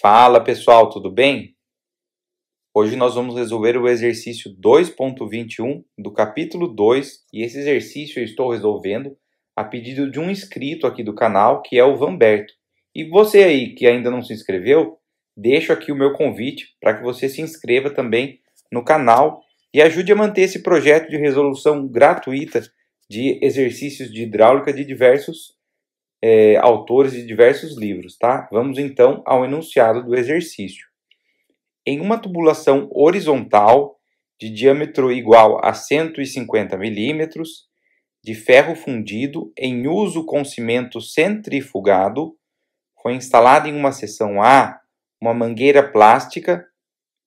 Fala pessoal, tudo bem? Hoje nós vamos resolver o exercício 2.21 do capítulo 2 e esse exercício eu estou resolvendo a pedido de um inscrito aqui do canal que é o Vanberto. E você aí que ainda não se inscreveu, deixo aqui o meu convite para que você se inscreva também no canal e ajude a manter esse projeto de resolução gratuita de exercícios de hidráulica de diversos é, autores de diversos livros, tá? Vamos então ao enunciado do exercício. Em uma tubulação horizontal de diâmetro igual a 150 milímetros, de ferro fundido em uso com cimento centrifugado, foi instalada em uma seção A uma mangueira plástica,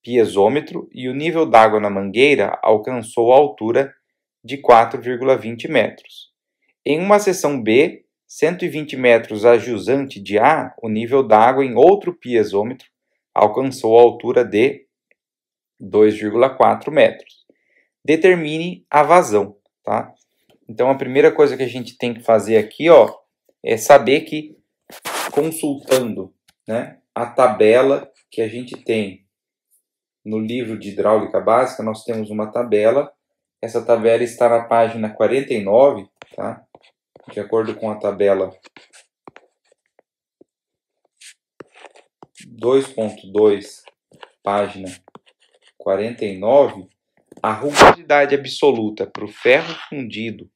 piezômetro, e o nível d'água na mangueira alcançou a altura de 4,20 metros. Em uma seção B, 120 metros a jusante de A, o nível d'água em outro piezômetro alcançou a altura de 2,4 metros. Determine a vazão, tá? Então a primeira coisa que a gente tem que fazer aqui, ó, é saber que consultando, né, a tabela que a gente tem no livro de hidráulica básica, nós temos uma tabela. Essa tabela está na página 49, tá? de acordo com a tabela 2.2, página 49, a rugosidade absoluta para o ferro fundido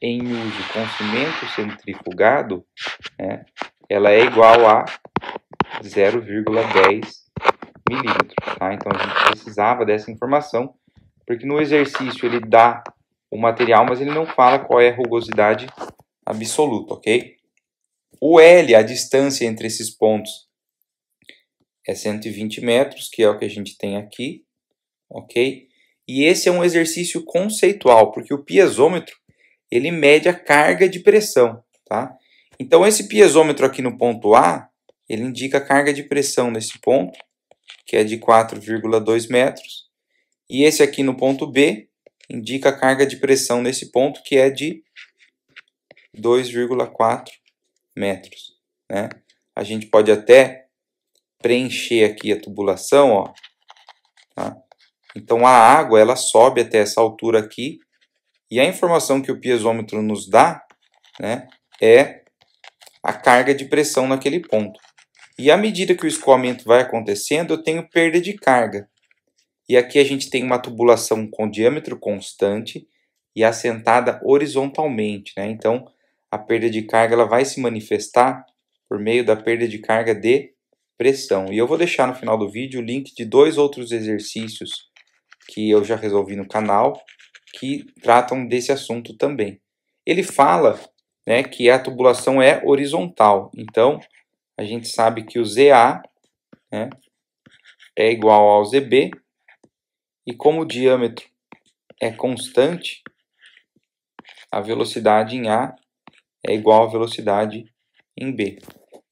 em uso com cimento centrifugado, né, ela é igual a 0,10 milímetro. Tá? Então, a gente precisava dessa informação, porque no exercício ele dá o material, mas ele não fala qual é a rugosidade absoluto, ok? O L, a distância entre esses pontos, é 120 metros, que é o que a gente tem aqui, ok? E esse é um exercício conceitual, porque o piezômetro, ele mede a carga de pressão, tá? Então, esse piezômetro aqui no ponto A, ele indica a carga de pressão nesse ponto, que é de 4,2 metros. E esse aqui no ponto B indica a carga de pressão nesse ponto, que é de 2,4 metros. Né? A gente pode até preencher aqui a tubulação, ó, tá? Então a água ela sobe até essa altura aqui e a informação que o piezômetro nos dá, né, é a carga de pressão naquele ponto. E à medida que o escoamento vai acontecendo, eu tenho perda de carga. E aqui a gente tem uma tubulação com diâmetro constante e assentada horizontalmente, né? Então a perda de carga ela vai se manifestar por meio da perda de carga de pressão. E eu vou deixar no final do vídeo o link de dois outros exercícios que eu já resolvi no canal que tratam desse assunto também. Ele fala né, que a tubulação é horizontal. Então, a gente sabe que o ZA né, é igual ao ZB e como o diâmetro é constante, a velocidade em A é igual à velocidade em B.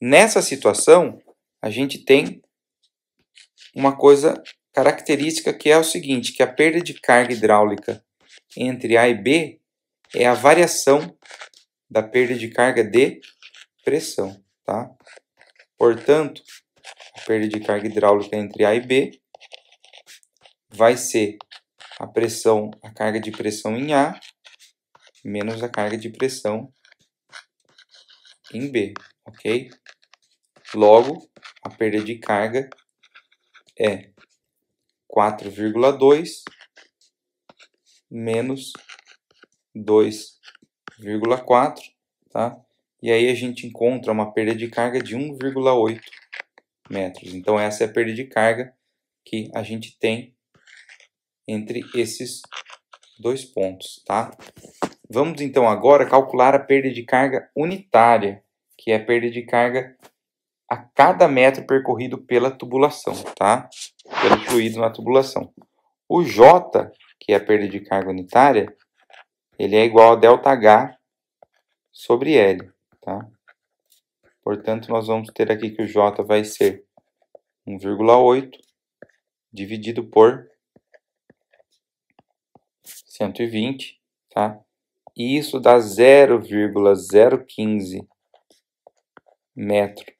Nessa situação, a gente tem uma coisa característica que é o seguinte, que a perda de carga hidráulica entre A e B é a variação da perda de carga de pressão. Tá? Portanto, a perda de carga hidráulica entre A e B vai ser a pressão, a carga de pressão em A menos a carga de pressão em B, ok? Logo, a perda de carga é 4,2 menos 2,4, tá? E aí a gente encontra uma perda de carga de 1,8 metros. Então, essa é a perda de carga que a gente tem entre esses dois pontos, tá? Vamos então agora calcular a perda de carga unitária, que é a perda de carga a cada metro percorrido pela tubulação, tá? Pelo fluido na tubulação. O J, que é a perda de carga unitária, ele é igual a ΔH sobre L, tá? Portanto, nós vamos ter aqui que o J vai ser 1,8 dividido por 120, tá? E isso dá 0,015 metro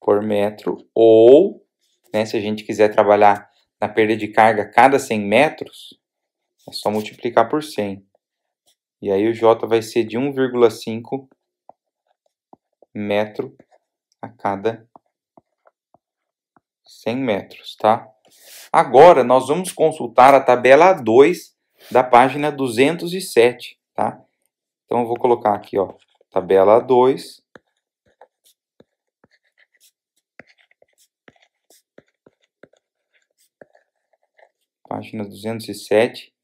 por metro. Ou, né, se a gente quiser trabalhar na perda de carga cada 100 metros, é só multiplicar por 100. E aí o J vai ser de 1,5 metro a cada 100 metros, tá? Agora, nós vamos consultar a tabela 2 da página 207, tá? Então, eu vou colocar aqui, ó, tabela 2. Página 207.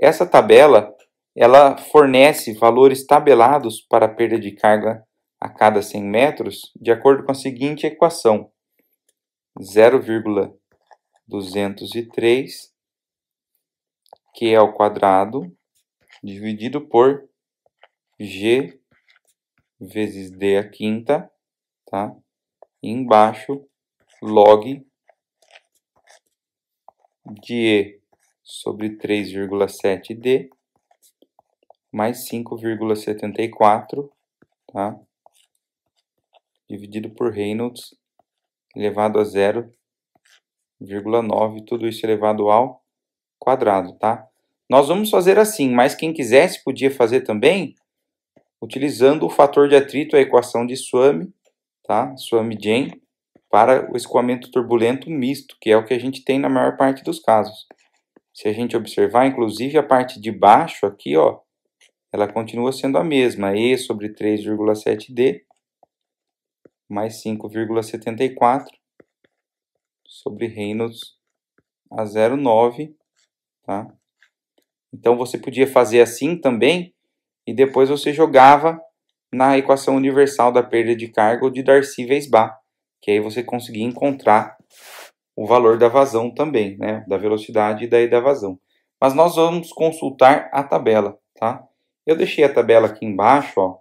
Essa tabela, ela fornece valores tabelados para a perda de carga a cada 100 metros, de acordo com a seguinte equação. 0,1 203, que é ao quadrado, dividido por g vezes d a quinta, tá? E embaixo, log de e sobre 3,7d mais 5,74, tá? Dividido por Reynolds elevado a zero vírgula tudo isso elevado ao quadrado, tá? Nós vamos fazer assim, mas quem quisesse podia fazer também utilizando o fator de atrito, a equação de Swami, tá? Swami-Jain, para o escoamento turbulento misto, que é o que a gente tem na maior parte dos casos. Se a gente observar, inclusive, a parte de baixo aqui, ó, ela continua sendo a mesma, E sobre 3,7D mais 5,74 sobre Reynolds a 0,9, tá? Então você podia fazer assim também e depois você jogava na equação universal da perda de carga ou de Darcy Weisbach, que aí você conseguia encontrar o valor da vazão também, né? Da velocidade e daí da vazão. Mas nós vamos consultar a tabela, tá? Eu deixei a tabela aqui embaixo, ó.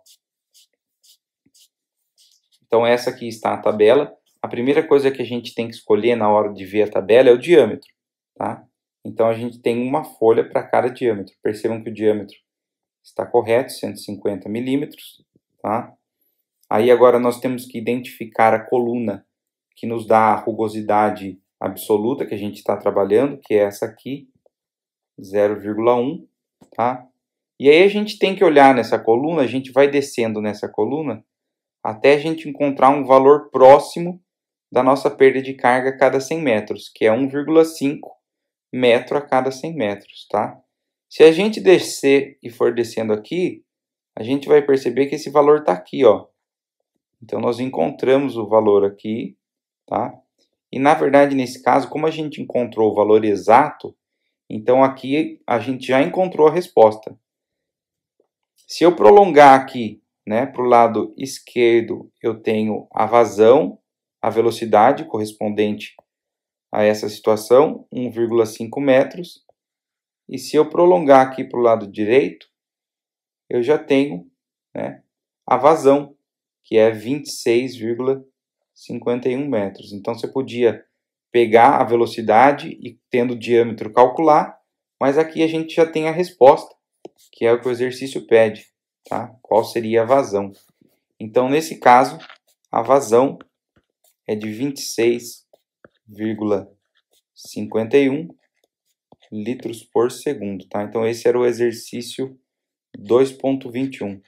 Então essa aqui está a tabela a primeira coisa que a gente tem que escolher na hora de ver a tabela é o diâmetro. Tá? Então a gente tem uma folha para cada diâmetro. Percebam que o diâmetro está correto, 150 milímetros. Tá? Aí agora nós temos que identificar a coluna que nos dá a rugosidade absoluta que a gente está trabalhando, que é essa aqui, 0,1. Tá? E aí a gente tem que olhar nessa coluna, a gente vai descendo nessa coluna até a gente encontrar um valor próximo da nossa perda de carga a cada 100 metros, que é 1,5 metro a cada 100 metros, tá? Se a gente descer e for descendo aqui, a gente vai perceber que esse valor está aqui, ó. Então, nós encontramos o valor aqui, tá? E, na verdade, nesse caso, como a gente encontrou o valor exato, então aqui a gente já encontrou a resposta. Se eu prolongar aqui né, para o lado esquerdo, eu tenho a vazão, a velocidade correspondente a essa situação, 1,5 metros. E se eu prolongar aqui para o lado direito, eu já tenho né, a vazão, que é 26,51 metros. Então você podia pegar a velocidade e, tendo o diâmetro, calcular, mas aqui a gente já tem a resposta, que é o que o exercício pede, tá? qual seria a vazão. Então, nesse caso, a vazão é de 26,51 litros por segundo, tá? Então esse era o exercício 2.21.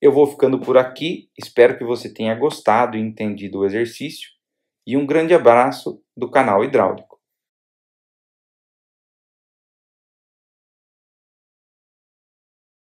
Eu vou ficando por aqui, espero que você tenha gostado e entendido o exercício e um grande abraço do canal Hidráulico.